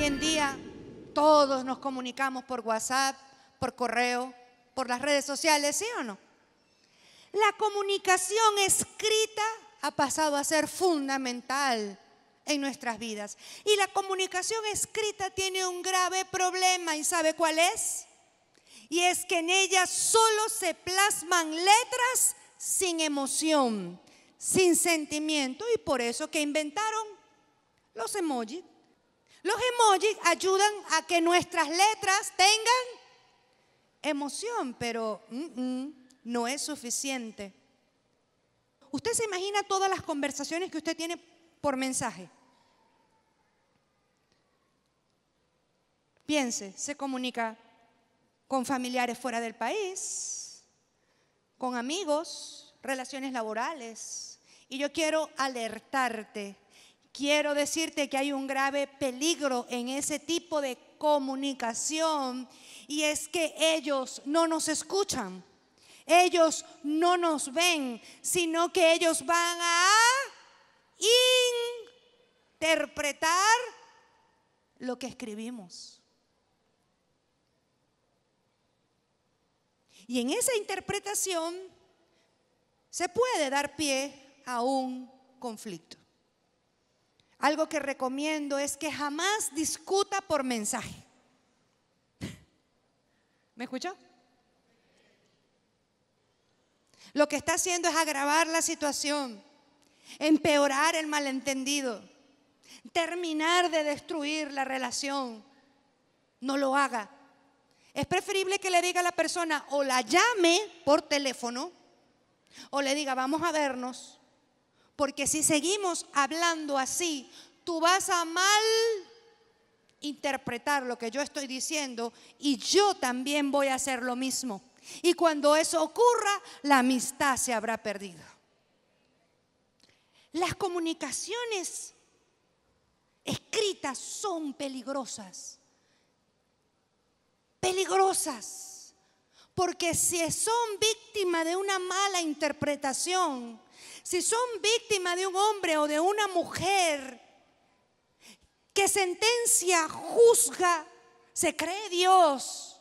Hoy en día todos nos comunicamos por WhatsApp, por correo, por las redes sociales, ¿sí o no? La comunicación escrita ha pasado a ser fundamental en nuestras vidas. Y la comunicación escrita tiene un grave problema, ¿y sabe cuál es? Y es que en ella solo se plasman letras sin emoción, sin sentimiento, y por eso que inventaron los emojis. Los emojis ayudan a que nuestras letras tengan emoción, pero no es suficiente. Usted se imagina todas las conversaciones que usted tiene por mensaje. Piense, se comunica con familiares fuera del país, con amigos, relaciones laborales. Y yo quiero alertarte Quiero decirte que hay un grave peligro en ese tipo de comunicación y es que ellos no nos escuchan, ellos no nos ven, sino que ellos van a interpretar lo que escribimos. Y en esa interpretación se puede dar pie a un conflicto algo que recomiendo es que jamás discuta por mensaje. ¿Me escuchó? Lo que está haciendo es agravar la situación, empeorar el malentendido, terminar de destruir la relación. No lo haga. Es preferible que le diga a la persona o la llame por teléfono o le diga vamos a vernos porque si seguimos hablando así, tú vas a mal interpretar lo que yo estoy diciendo y yo también voy a hacer lo mismo. Y cuando eso ocurra, la amistad se habrá perdido. Las comunicaciones escritas son peligrosas. Peligrosas. Porque si son víctima de una mala interpretación, si son víctimas de un hombre o de una mujer que sentencia, juzga, se cree Dios,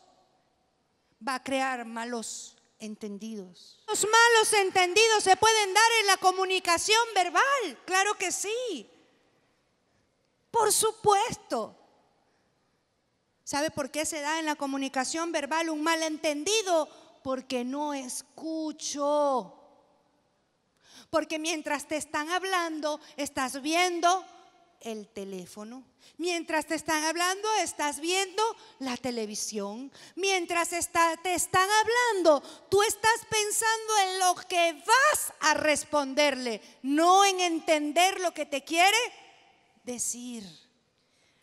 va a crear malos entendidos. Los malos entendidos se pueden dar en la comunicación verbal, claro que sí. Por supuesto. ¿Sabe por qué se da en la comunicación verbal un malentendido? Porque no escucho. Porque mientras te están hablando, estás viendo el teléfono. Mientras te están hablando, estás viendo la televisión. Mientras te están hablando, tú estás pensando en lo que vas a responderle, no en entender lo que te quiere decir.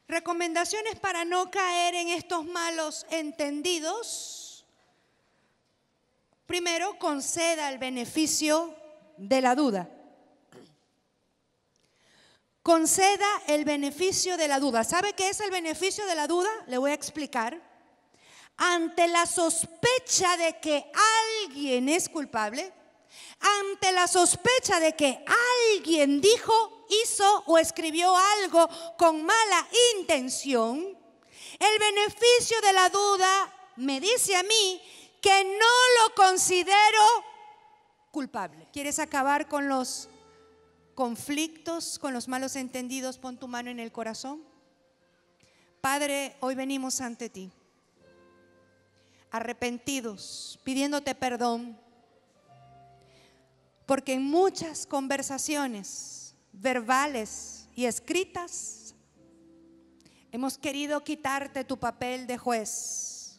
Recomendaciones para no caer en estos malos entendidos. Primero, conceda el beneficio de la duda. Conceda el beneficio de la duda. ¿Sabe qué es el beneficio de la duda? Le voy a explicar. Ante la sospecha de que alguien es culpable, ante la sospecha de que alguien dijo, hizo o escribió algo con mala intención, el beneficio de la duda me dice a mí que no lo considero ¿Quieres acabar con los conflictos, con los malos entendidos? Pon tu mano en el corazón. Padre, hoy venimos ante ti, arrepentidos, pidiéndote perdón, porque en muchas conversaciones verbales y escritas hemos querido quitarte tu papel de juez.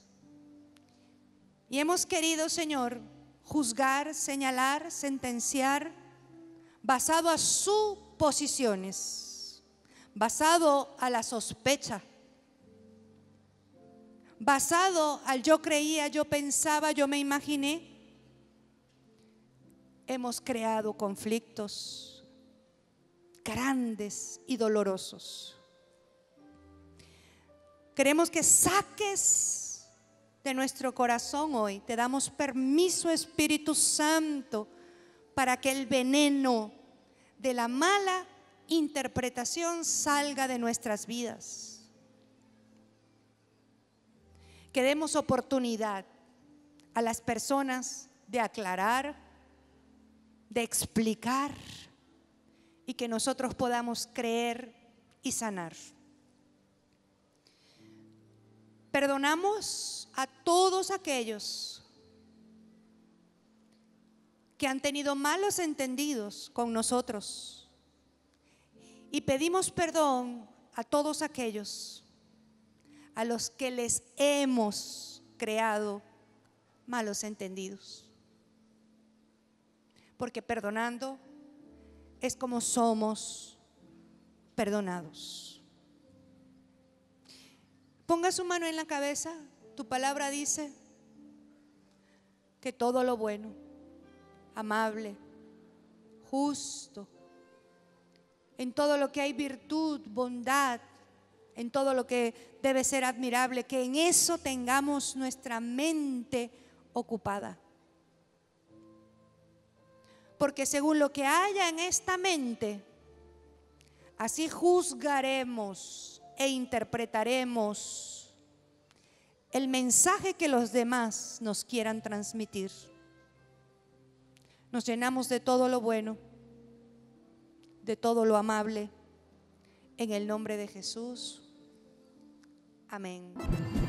Y hemos querido, Señor, juzgar, señalar, sentenciar, basado a suposiciones, basado a la sospecha, basado al yo creía, yo pensaba, yo me imaginé. Hemos creado conflictos grandes y dolorosos. Queremos que saques de nuestro corazón hoy. Te damos permiso, Espíritu Santo, para que el veneno de la mala interpretación salga de nuestras vidas. Que demos oportunidad a las personas de aclarar, de explicar y que nosotros podamos creer y sanar perdonamos a todos aquellos que han tenido malos entendidos con nosotros. Y pedimos perdón a todos aquellos a los que les hemos creado malos entendidos. Porque perdonando es como somos perdonados. Ponga su mano en la cabeza. Tu palabra dice que todo lo bueno, amable, justo, en todo lo que hay virtud, bondad, en todo lo que debe ser admirable, que en eso tengamos nuestra mente ocupada. Porque según lo que haya en esta mente, así juzgaremos e interpretaremos el mensaje que los demás nos quieran transmitir. Nos llenamos de todo lo bueno, de todo lo amable, en el nombre de Jesús. Amén.